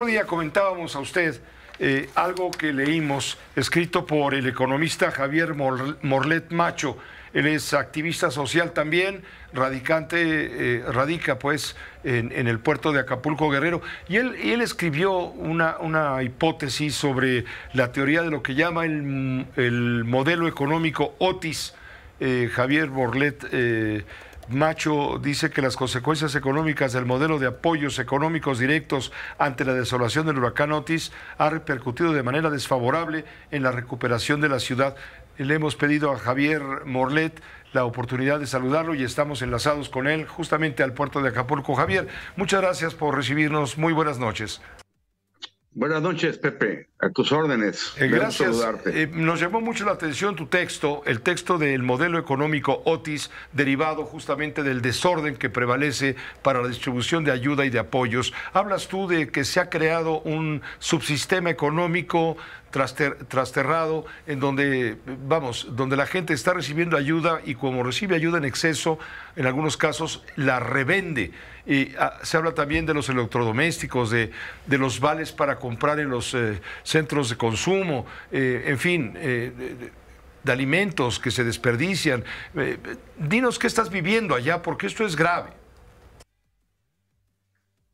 Otro día comentábamos a usted eh, algo que leímos, escrito por el economista Javier Morlet Macho. Él es activista social también, radicante, eh, radica pues en, el puerto de Acapulco Guerrero. Y él, escribió una, una, hipótesis sobre la teoría de lo que llama el, modelo económico Otis. Eh, Javier Morlet eh, Macho dice que las consecuencias económicas del modelo de apoyos económicos directos ante la desolación del huracán Otis ha repercutido de manera desfavorable en la recuperación de la ciudad. Le hemos pedido a Javier Morlet la oportunidad de saludarlo y estamos enlazados con él justamente al puerto de Acapulco. Javier, muchas gracias por recibirnos. Muy buenas noches. Buenas noches, Pepe. A tus órdenes. Eh, gracias. Eh, nos llamó mucho la atención tu texto, el texto del modelo económico Otis, derivado justamente del desorden que prevalece para la distribución de ayuda y de apoyos. Hablas tú de que se ha creado un subsistema económico trasterrado, en donde, vamos, donde la gente está recibiendo ayuda y como recibe ayuda en exceso, en algunos casos la revende. Y ah, se habla también de los electrodomésticos, de, los vales para comprar en los eh, centros de consumo, eh, en fin. Eh, de, alimentos que se desperdician. dinos qué estás viviendo allá, porque esto es grave.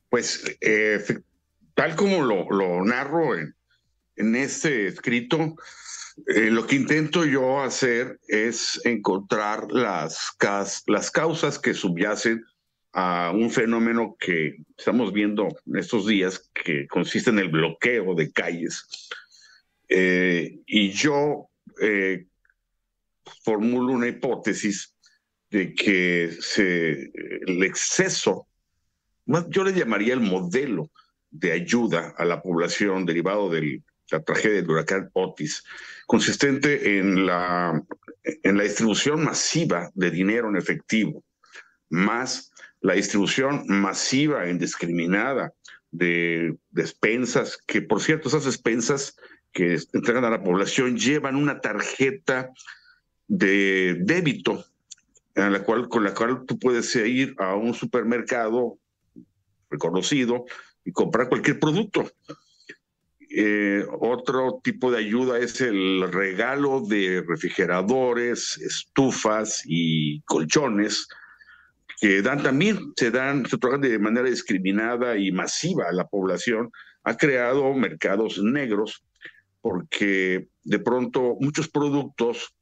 Pues tal como lo, lo narro en, en este escrito, eh, lo que intento yo hacer es encontrar las, las causas que subyacen a un fenómeno que estamos viendo en estos días, que consiste en el bloqueo de calles. Eh, y yo eh, formulo una hipótesis de que el exceso, yo le llamaría el modelo de ayuda a la población derivado del la tragedia del huracán Otis, consistente en la, en la distribución masiva de dinero en efectivo, más la distribución masiva e indiscriminada de despensas, que por cierto esas despensas que entregan a la población llevan una tarjeta de débito en la cual, con la cual tú puedes ir a un supermercado reconocido y comprar cualquier producto. Eh, otro tipo de ayuda es el regalo de refrigeradores, estufas y colchones que dan también, se dan, se de manera discriminada y masiva a la población, ha creado mercados negros porque de pronto muchos productos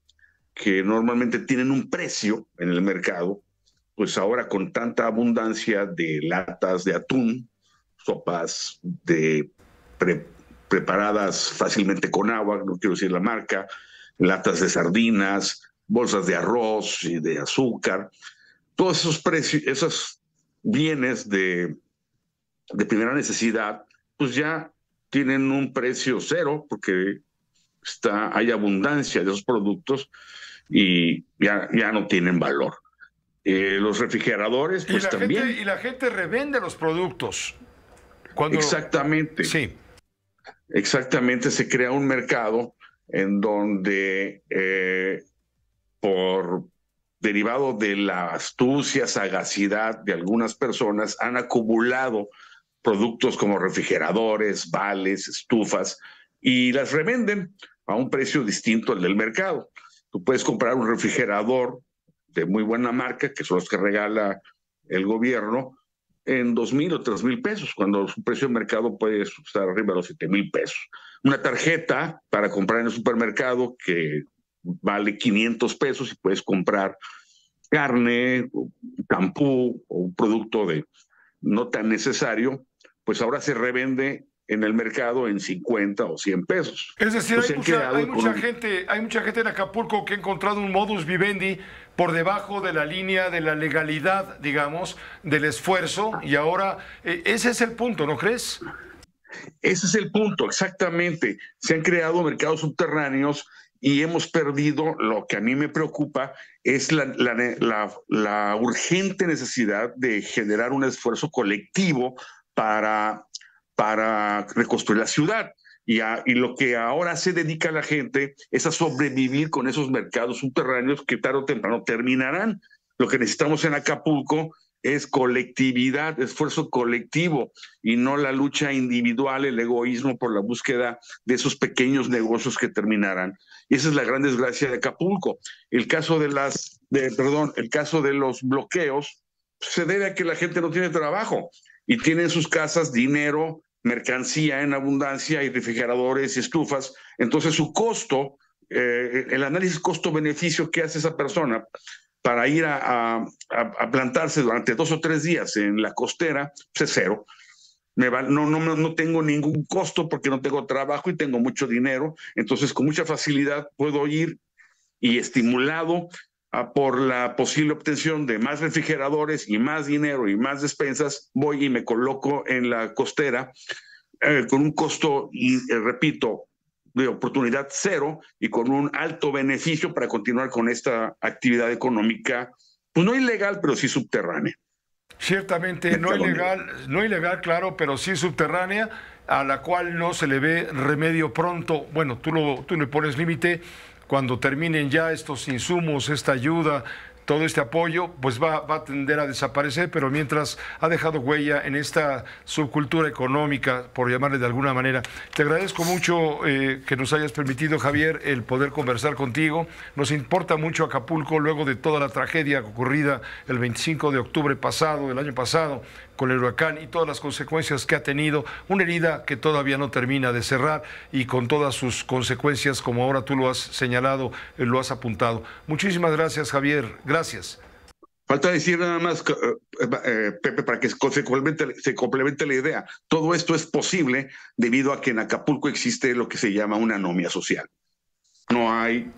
que normalmente tienen un precio en el mercado, pues ahora con tanta abundancia de latas de atún, sopas de preparación preparadas fácilmente con agua, no quiero decir la marca, latas de sardinas, bolsas de arroz y de azúcar, todos esos precios, esos bienes de, primera necesidad, pues ya tienen un precio cero porque está, hay abundancia de esos productos y ya, ya no tienen valor. Eh, los refrigeradores, pues y también. y la gente revende los productos. Exactamente. Sí exactamente se crea un mercado en donde eh, por derivado de la astucia, sagacidad de algunas personas, han acumulado productos como refrigeradores, vales, estufas, y las revenden a un precio distinto al del mercado. Tú puedes comprar un refrigerador de muy buena marca, que son los que regala el gobierno, en dos mil o tres mil pesos, cuando su precio de mercado puede estar arriba de los siete mil pesos. Una tarjeta para comprar en el supermercado que vale 500 pesos y puedes comprar carne, champú o un producto de no tan necesario, pues ahora se revende en el mercado en 50 o 100 pesos. Es decir, pues gente, hay mucha gente en Acapulco que ha encontrado un modus vivendi por debajo de la línea de la legalidad, digamos, del esfuerzo. Y ahora, eh, ese es el punto, ¿no crees? Ese es el punto, exactamente. Se han creado mercados subterráneos y hemos perdido lo que a mí me preocupa, es la, urgente necesidad de generar un esfuerzo colectivo para, para reconstruir la ciudad. Y, lo que ahora se dedica a la gente es a sobrevivir con esos mercados subterráneos que tarde o temprano terminarán. Lo que necesitamos en Acapulco es colectividad, esfuerzo colectivo y no la lucha individual, el egoísmo por la búsqueda de esos pequeños negocios que terminarán. Y esa es la gran desgracia de Acapulco. El caso de las, perdón, el caso de los bloqueos pues, se debe a que la gente no tiene trabajo y tiene en sus casas dinero mercancía en abundancia y refrigeradores y estufas. Entonces su costo, eh, el análisis costo-beneficio que hace esa persona para ir a, plantarse durante dos o tres días en la costera, pues es cero. Me va, no, no, no tengo ningún costo porque no tengo trabajo y tengo mucho dinero. Entonces, con mucha facilidad puedo ir y estimulado por la posible obtención de más refrigeradores y más dinero y más despensas, voy y me coloco en la costera eh, con un costo, y eh, repito, de oportunidad cero y con un alto beneficio para continuar con esta actividad económica, pues no ilegal, pero sí subterránea. Ciertamente, no ilegal, no ilegal, claro, pero sí subterránea, a la cual no se le ve remedio pronto. Bueno, tú, lo, tú le pones límite cuando terminen ya estos insumos, esta ayuda, todo este apoyo, pues va, a tender a desaparecer, pero mientras ha dejado huella en esta subcultura económica, por llamarle de alguna manera. Te agradezco mucho eh, que nos hayas permitido, Javier, el poder conversar contigo. Nos importa mucho Acapulco luego de toda la tragedia ocurrida el 25 de octubre pasado, el año pasado, con el huracán y todas las consecuencias que ha tenido, una herida que todavía no termina de cerrar y con todas sus consecuencias, como ahora tú lo has señalado, eh, lo has apuntado. Muchísimas gracias, Javier. Gracias. Falta decir nada más, eh, eh, Pepe, para que se complemente, se complemente, la idea. Todo esto es posible debido a que en Acapulco existe lo que se llama una anomia social. No hay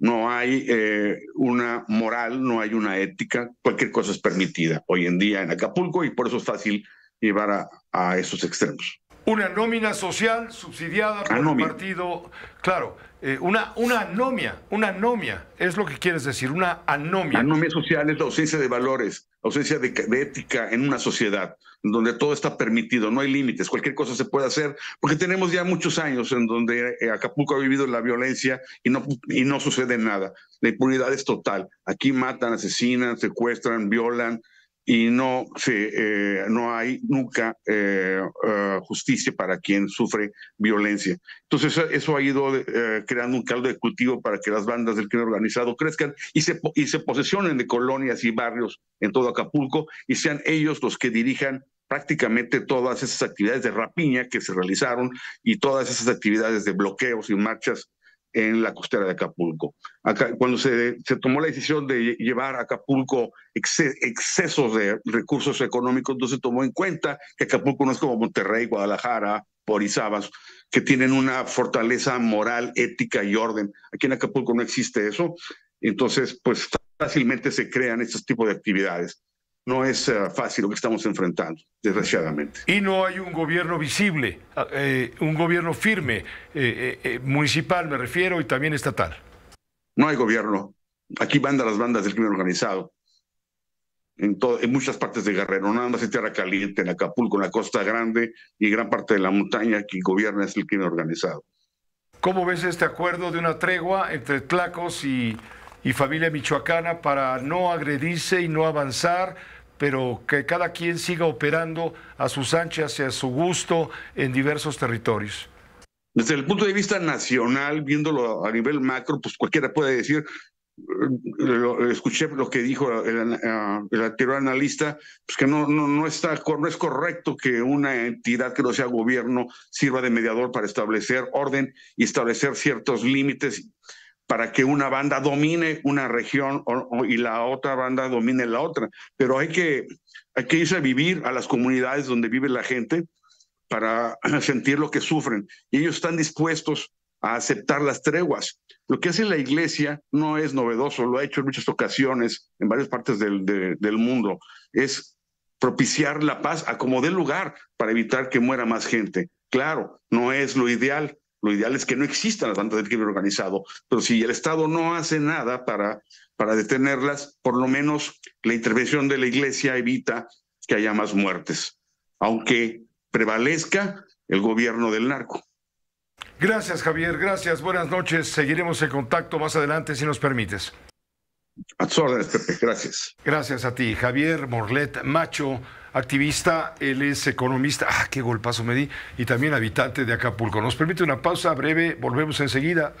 no hay eh, una moral, no hay una ética, cualquier cosa es permitida hoy en día en Acapulco y por eso es fácil llevar a, esos extremos. Una nómina social subsidiada por un partido, claro, eh, una, una anomia, una anomia, es lo que quieres decir, una anomia. Anomia social es la ausencia de valores, ausencia de, ética en una sociedad donde todo está permitido, no hay límites, cualquier cosa se puede hacer, porque tenemos ya muchos años en donde eh, Acapulco ha vivido la violencia y no, y no sucede nada. La impunidad es total. Aquí matan, asesinan, secuestran, violan, y no, se, eh, no hay nunca eh, eh, justicia para quien sufre violencia. Entonces eso, ha ido creando un caldo de cultivo para que las bandas del crimen organizado crezcan y se, y se posesionen de colonias y barrios en todo Acapulco y sean ellos los que dirijan prácticamente todas esas actividades de rapiña que se realizaron y todas esas actividades de bloqueos y marchas en la costera de Acapulco. cuando se, se, tomó la decisión de llevar a Acapulco excesos de recursos económicos, no se tomó en cuenta que Acapulco no es como Monterrey, Guadalajara, Porizabas, que tienen una fortaleza moral, ética y orden. Aquí en Acapulco no existe eso. Entonces, pues fácilmente se crean estos tipos de actividades no es eh, fácil lo que estamos enfrentando, desgraciadamente. Y no hay un gobierno visible, ah, eh, un gobierno firme, eh, municipal me refiero, y también estatal. No hay gobierno. Aquí van las bandas del crimen organizado. En, muchas partes de Guerrero, nada más en Tierra Caliente, en Acapulco, en la Costa Grande y gran parte de la montaña, que gobierna es el crimen organizado. ¿Cómo ves este acuerdo de una tregua entre Tlacos y familia michoacana para no agredirse y no avanzar? pero que cada quien siga operando a sus anchas y a su gusto en diversos territorios. Desde el punto de vista nacional, viéndolo a nivel macro, pues cualquiera puede decir, eh, escuché lo que dijo eh, el, anterior analista, pues que no, no, no, está, no es correcto que una entidad que no sea gobierno sirva de mediador para establecer orden y establecer ciertos límites para que una banda domine una región y la otra banda domine la otra. Pero hay que, hay que irse a vivir a las comunidades donde vive la gente para sentir lo que sufren. Y ellos están dispuestos a aceptar las treguas. Lo que hace la iglesia no es novedoso, lo ha hecho en muchas ocasiones en varias partes del, del mundo. Es propiciar la paz a como dé lugar para evitar que muera más gente. Claro, no es lo ideal, lo ideal es que no existan las bandas del crimen organizado, pero si el Estado no hace nada para, para detenerlas, por lo menos la intervención de la Iglesia evita que haya más muertes, aunque prevalezca el gobierno del narco. Gracias, Javier. Gracias. Buenas noches. Seguiremos en contacto más adelante, si nos permites. A tus órdenes, Pepe. Gracias. Gracias a ti, Javier Morlet Macho activista, él es economista, ah, qué golpazo me di, y también habitante de Acapulco. Nos permite una pausa breve, volvemos enseguida.